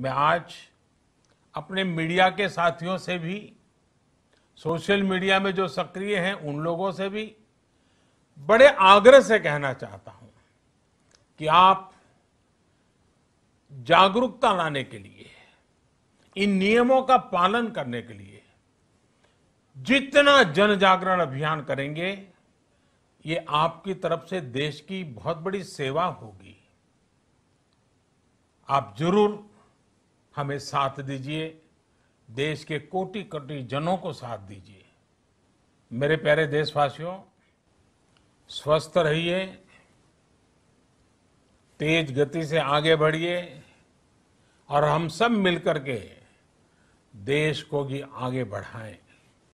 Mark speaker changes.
Speaker 1: मैं आज अपने मीडिया के साथियों से भी सोशल मीडिया में जो सक्रिय हैं उन लोगों से भी बड़े आग्रह से कहना चाहता हूं कि आप जागरूकता लाने के लिए इन नियमों का पालन करने के लिए जितना जन जागरण अभियान करेंगे ये आपकी तरफ से देश की बहुत बड़ी सेवा होगी आप जरूर हमें साथ दीजिए देश के कोटि कोटि जनों को साथ दीजिए मेरे प्यारे देशवासियों स्वस्थ रहिए तेज गति से आगे बढ़िए और हम सब मिलकर के देश को भी आगे बढ़ाएं